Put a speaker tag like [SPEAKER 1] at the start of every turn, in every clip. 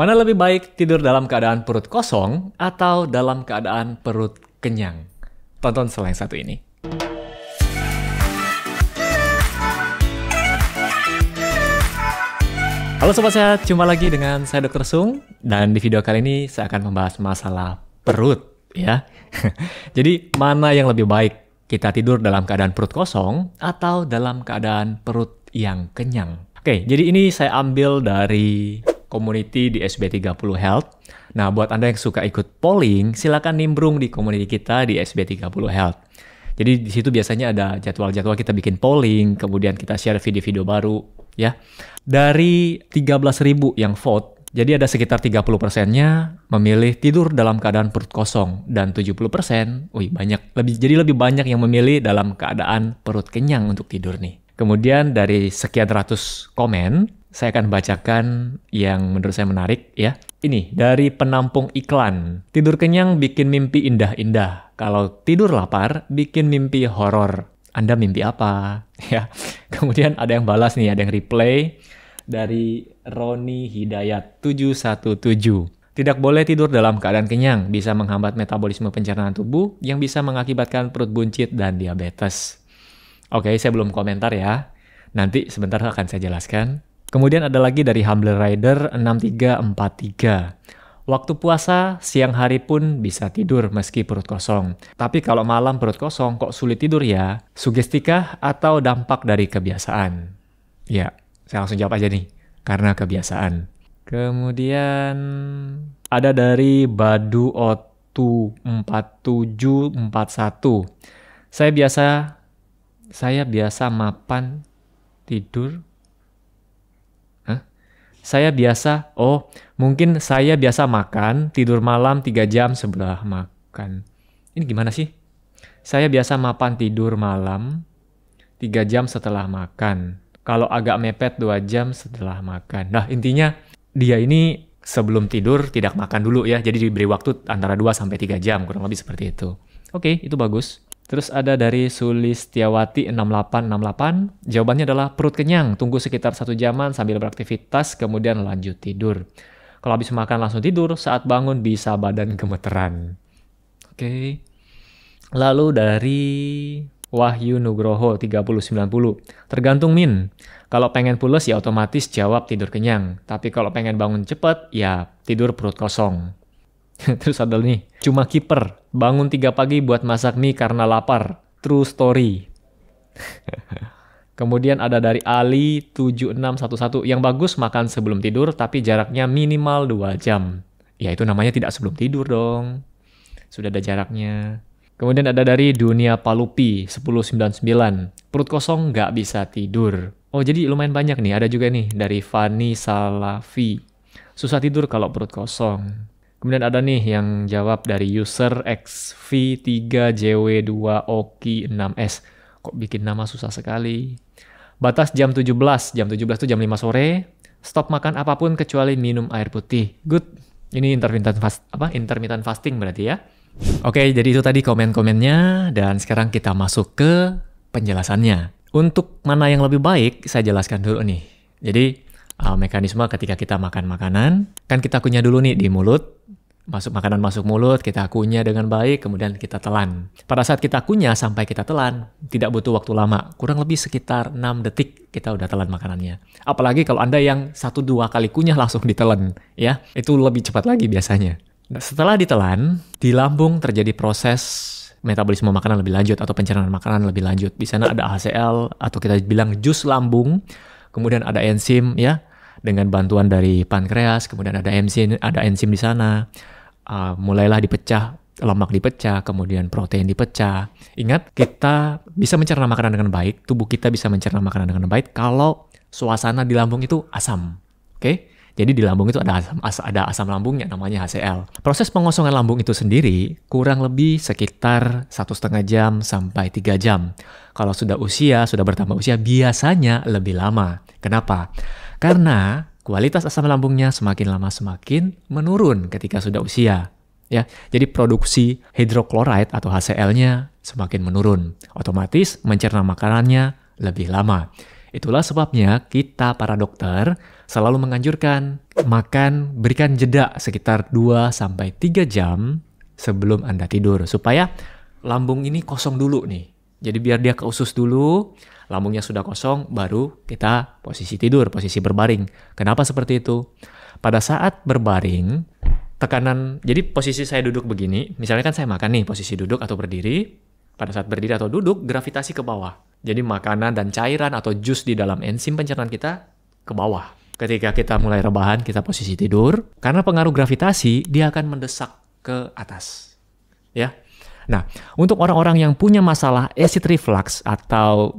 [SPEAKER 1] Mana lebih baik tidur dalam keadaan perut kosong atau dalam keadaan perut kenyang? Tonton selain satu ini. Halo Sobat Sehat, jumpa lagi dengan saya Dr. Sung dan di video kali ini saya akan membahas masalah perut ya. Jadi mana yang lebih baik kita tidur dalam keadaan perut kosong atau dalam keadaan perut yang kenyang? Oke, jadi ini saya ambil dari community di SB30 Health. Nah, buat Anda yang suka ikut polling, silakan nimbrung di community kita di SB30 Health. Jadi di situ biasanya ada jadwal-jadwal kita bikin polling, kemudian kita share video-video baru ya. Dari 13.000 yang vote, jadi ada sekitar 30 persennya memilih tidur dalam keadaan perut kosong dan 70%, persen, wih banyak lebih jadi lebih banyak yang memilih dalam keadaan perut kenyang untuk tidur nih. Kemudian dari sekian ratus komen, saya akan bacakan yang menurut saya menarik ya. Ini dari penampung iklan. Tidur kenyang bikin mimpi indah-indah. Kalau tidur lapar bikin mimpi horor. Anda mimpi apa? Ya. Kemudian ada yang balas nih, ada yang replay dari Roni Hidayat 717. Tidak boleh tidur dalam keadaan kenyang, bisa menghambat metabolisme pencernaan tubuh yang bisa mengakibatkan perut buncit dan diabetes. Oke, saya belum komentar ya. Nanti sebentar akan saya jelaskan. Kemudian ada lagi dari Humble Rider 6343. Waktu puasa, siang hari pun bisa tidur meski perut kosong. Tapi kalau malam perut kosong kok sulit tidur ya? Sugestikah atau dampak dari kebiasaan? Ya, saya langsung jawab aja nih. Karena kebiasaan. Kemudian ada dari Badu Otu 4741. Saya biasa saya biasa mapan tidur saya biasa, oh mungkin saya biasa makan, tidur malam 3 jam sebelah makan. Ini gimana sih? Saya biasa mapan tidur malam 3 jam setelah makan. Kalau agak mepet 2 jam setelah makan. Nah intinya dia ini sebelum tidur tidak makan dulu ya. Jadi diberi waktu antara 2 sampai 3 jam kurang lebih seperti itu. Oke, itu bagus. Terus ada dari Sulistiawati 6868, jawabannya adalah perut kenyang, tunggu sekitar satu jaman sambil beraktivitas, kemudian lanjut tidur. Kalau habis makan langsung tidur, saat bangun bisa badan gemeteran. Oke. Okay. Lalu dari Wahyu Nugroho 3090. Tergantung Min. Kalau pengen pulas ya otomatis jawab tidur kenyang. Tapi kalau pengen bangun cepat ya tidur perut kosong. Terus ada nih, cuma kiper, bangun tiga pagi buat masak mie karena lapar. True story. Kemudian ada dari Ali 7611 yang bagus makan sebelum tidur tapi jaraknya minimal 2 jam. Ya itu namanya tidak sebelum tidur dong. Sudah ada jaraknya. Kemudian ada dari Dunia Palupi 1099. Perut kosong nggak bisa tidur. Oh jadi lumayan banyak nih. Ada juga nih dari Fani Salafi. Susah tidur kalau perut kosong. Kemudian ada nih yang jawab dari user XV3JW2OKI6S. Kok bikin nama susah sekali? Batas jam 17. Jam 17 itu jam 5 sore. Stop makan apapun kecuali minum air putih. Good. Ini intermittent fast apa? Intermittent fasting berarti ya. Oke, jadi itu tadi komen-komennya dan sekarang kita masuk ke penjelasannya. Untuk mana yang lebih baik, saya jelaskan dulu nih. Jadi, uh, mekanisme ketika kita makan makanan. Kan kita kunyah dulu nih di mulut, masuk makanan masuk mulut, kita kunyah dengan baik, kemudian kita telan. Pada saat kita kunyah sampai kita telan, tidak butuh waktu lama, kurang lebih sekitar 6 detik kita udah telan makanannya. Apalagi kalau Anda yang satu dua kali kunyah langsung ditelan, ya. Itu lebih cepat lagi biasanya. Nah, setelah ditelan, di lambung terjadi proses metabolisme makanan lebih lanjut atau pencernaan makanan lebih lanjut. Di sana ada HCl atau kita bilang jus lambung, kemudian ada enzim ya dengan bantuan dari pankreas, kemudian ada enzim, ada enzim di sana. Uh, mulailah dipecah lemak dipecah, kemudian protein dipecah. Ingat, kita bisa mencerna makanan dengan baik, tubuh kita bisa mencerna makanan dengan baik kalau suasana di lambung itu asam. Oke? Okay? Jadi di lambung itu ada asam, as, ada asam lambungnya namanya HCl. Proses pengosongan lambung itu sendiri kurang lebih sekitar satu setengah jam sampai 3 jam. Kalau sudah usia, sudah bertambah usia, biasanya lebih lama. Kenapa? Karena kualitas asam lambungnya semakin lama semakin menurun ketika sudah usia. Ya, jadi produksi hidroklorid atau HCl-nya semakin menurun. Otomatis mencerna makanannya lebih lama. Itulah sebabnya kita para dokter selalu menganjurkan makan berikan jeda sekitar 2 sampai 3 jam sebelum Anda tidur supaya lambung ini kosong dulu nih. Jadi biar dia ke usus dulu, lambungnya sudah kosong, baru kita posisi tidur, posisi berbaring. Kenapa seperti itu? Pada saat berbaring, tekanan, jadi posisi saya duduk begini, misalnya kan saya makan nih, posisi duduk atau berdiri, pada saat berdiri atau duduk, gravitasi ke bawah. Jadi makanan dan cairan atau jus di dalam enzim pencernaan kita ke bawah. Ketika kita mulai rebahan, kita posisi tidur, karena pengaruh gravitasi, dia akan mendesak ke atas. Ya, Nah, untuk orang-orang yang punya masalah acid reflux atau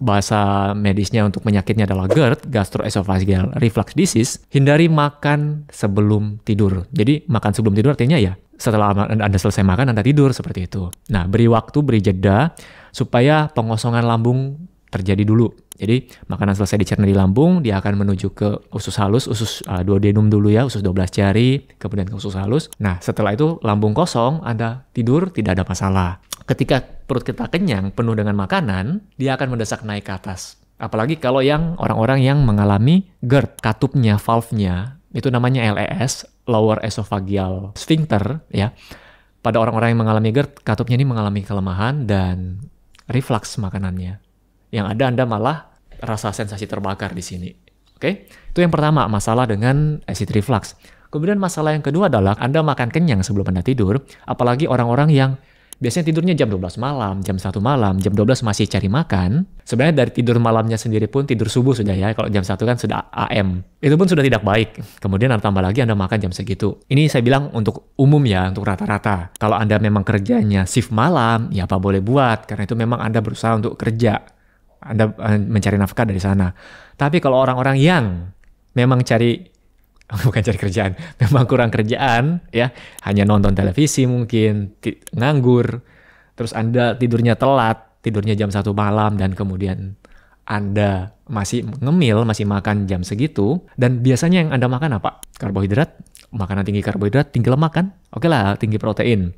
[SPEAKER 1] bahasa medisnya untuk penyakitnya adalah GERD, gastroesophageal reflux disease, hindari makan sebelum tidur. Jadi makan sebelum tidur artinya ya setelah Anda selesai makan Anda tidur seperti itu. Nah, beri waktu, beri jeda supaya pengosongan lambung terjadi dulu. Jadi makanan selesai dicerna di lambung, dia akan menuju ke usus halus, usus uh, duodenum dulu ya, usus 12 jari, kemudian ke usus halus. Nah, setelah itu lambung kosong, Anda tidur tidak ada masalah. Ketika perut kita kenyang, penuh dengan makanan, dia akan mendesak naik ke atas. Apalagi kalau yang orang-orang yang mengalami GERD, katupnya, valve-nya, itu namanya LES, lower esophageal sphincter ya. Pada orang-orang yang mengalami GERD, katupnya ini mengalami kelemahan dan reflux makanannya yang ada Anda malah rasa sensasi terbakar di sini. Oke? Okay? Itu yang pertama, masalah dengan acid reflux. Kemudian masalah yang kedua adalah Anda makan kenyang sebelum Anda tidur, apalagi orang-orang yang biasanya tidurnya jam 12 malam, jam 1 malam, jam 12 masih cari makan. Sebenarnya dari tidur malamnya sendiri pun tidur subuh sudah ya, kalau jam 1 kan sudah AM. Itu pun sudah tidak baik. Kemudian Anda tambah lagi Anda makan jam segitu. Ini saya bilang untuk umum ya, untuk rata-rata. Kalau Anda memang kerjanya shift malam, ya apa boleh buat, karena itu memang Anda berusaha untuk kerja. Anda eh, mencari nafkah dari sana. Tapi kalau orang-orang yang memang cari bukan cari kerjaan, memang kurang kerjaan ya, hanya nonton televisi mungkin, nganggur, terus Anda tidurnya telat, tidurnya jam satu malam dan kemudian Anda masih ngemil, masih makan jam segitu dan biasanya yang Anda makan apa? Karbohidrat, makanan tinggi karbohidrat, tinggi lemak kan? Oke lah, tinggi protein.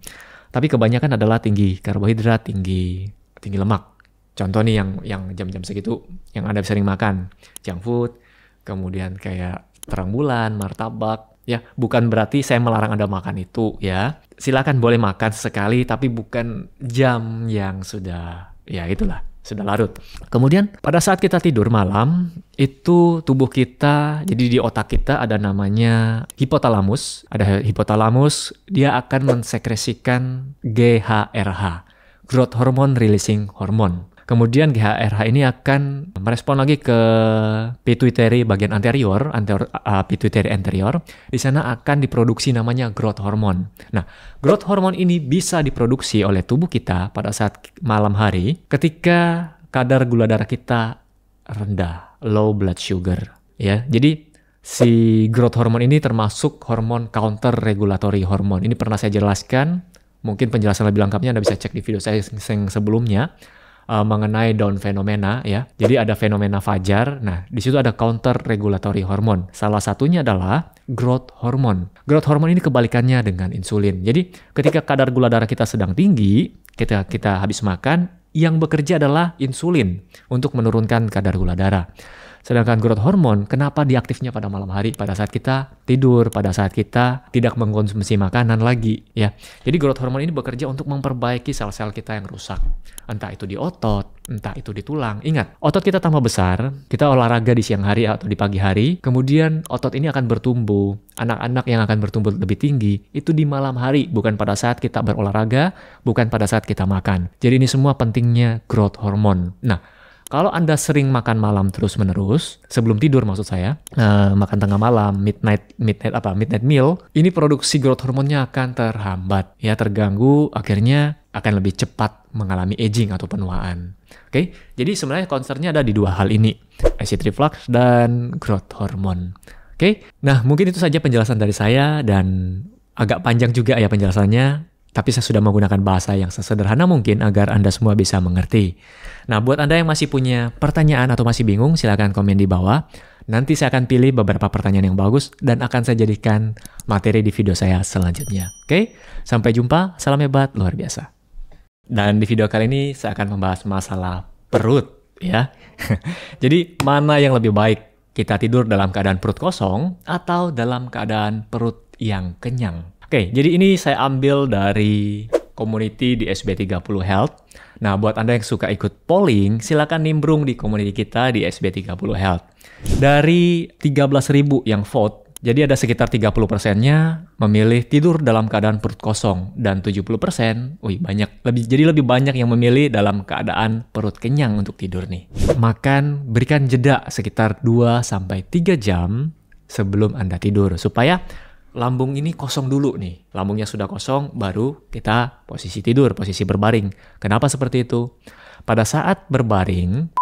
[SPEAKER 1] Tapi kebanyakan adalah tinggi karbohidrat, tinggi tinggi lemak contoh nih yang yang jam-jam segitu yang anda sering makan junk food kemudian kayak terang bulan martabak ya bukan berarti saya melarang anda makan itu ya silakan boleh makan sekali tapi bukan jam yang sudah ya itulah sudah larut kemudian pada saat kita tidur malam itu tubuh kita jadi di otak kita ada namanya hipotalamus ada hipotalamus dia akan mensekresikan GHRH growth hormone releasing hormone Kemudian GHRH ini akan merespon lagi ke pituitary bagian anterior, anterior uh, pituitary anterior. Di sana akan diproduksi namanya growth hormone. Nah, growth hormone ini bisa diproduksi oleh tubuh kita pada saat malam hari ketika kadar gula darah kita rendah, low blood sugar, ya. Jadi si growth hormone ini termasuk hormon counter regulatory hormone. Ini pernah saya jelaskan, mungkin penjelasan lebih lengkapnya Anda bisa cek di video saya yang sebelumnya uh, mengenai down fenomena ya. Jadi ada fenomena fajar. Nah, di situ ada counter regulatory hormon Salah satunya adalah growth hormon Growth hormon ini kebalikannya dengan insulin. Jadi ketika kadar gula darah kita sedang tinggi, kita kita habis makan, yang bekerja adalah insulin untuk menurunkan kadar gula darah. Sedangkan growth hormon kenapa diaktifnya pada malam hari? Pada saat kita tidur, pada saat kita tidak mengkonsumsi makanan lagi, ya. Jadi growth hormon ini bekerja untuk memperbaiki sel-sel kita yang rusak. Entah itu di otot, entah itu di tulang. Ingat, otot kita tambah besar, kita olahraga di siang hari atau di pagi hari, kemudian otot ini akan bertumbuh. Anak-anak yang akan bertumbuh lebih tinggi itu di malam hari, bukan pada saat kita berolahraga, bukan pada saat kita makan. Jadi ini semua pentingnya growth hormon Nah, kalau Anda sering makan malam terus-menerus, sebelum tidur maksud saya, uh, makan tengah malam, midnight midnight apa? midnight meal, ini produksi growth hormonnya akan terhambat, ya terganggu, akhirnya akan lebih cepat mengalami aging atau penuaan. Oke, okay? jadi sebenarnya concernnya ada di dua hal ini, acid reflux dan growth hormone. Oke, okay? nah mungkin itu saja penjelasan dari saya dan agak panjang juga ya penjelasannya tapi saya sudah menggunakan bahasa yang sesederhana mungkin agar Anda semua bisa mengerti. Nah, buat Anda yang masih punya pertanyaan atau masih bingung, silahkan komen di bawah. Nanti saya akan pilih beberapa pertanyaan yang bagus dan akan saya jadikan materi di video saya selanjutnya. Oke, sampai jumpa. Salam hebat, luar biasa. Dan di video kali ini saya akan membahas masalah perut ya. Jadi, mana yang lebih baik? Kita tidur dalam keadaan perut kosong atau dalam keadaan perut yang kenyang? Oke, jadi ini saya ambil dari community di SB30 Health. Nah, buat Anda yang suka ikut polling, silakan nimbrung di community kita di SB30 Health. Dari 13.000 yang vote, jadi ada sekitar 30 persennya memilih tidur dalam keadaan perut kosong dan 70 persen, wih banyak, lebih jadi lebih banyak yang memilih dalam keadaan perut kenyang untuk tidur nih. Makan, berikan jeda sekitar 2 sampai 3 jam sebelum Anda tidur supaya lambung ini kosong dulu nih. Lambungnya sudah kosong, baru kita posisi tidur, posisi berbaring. Kenapa seperti itu? Pada saat berbaring,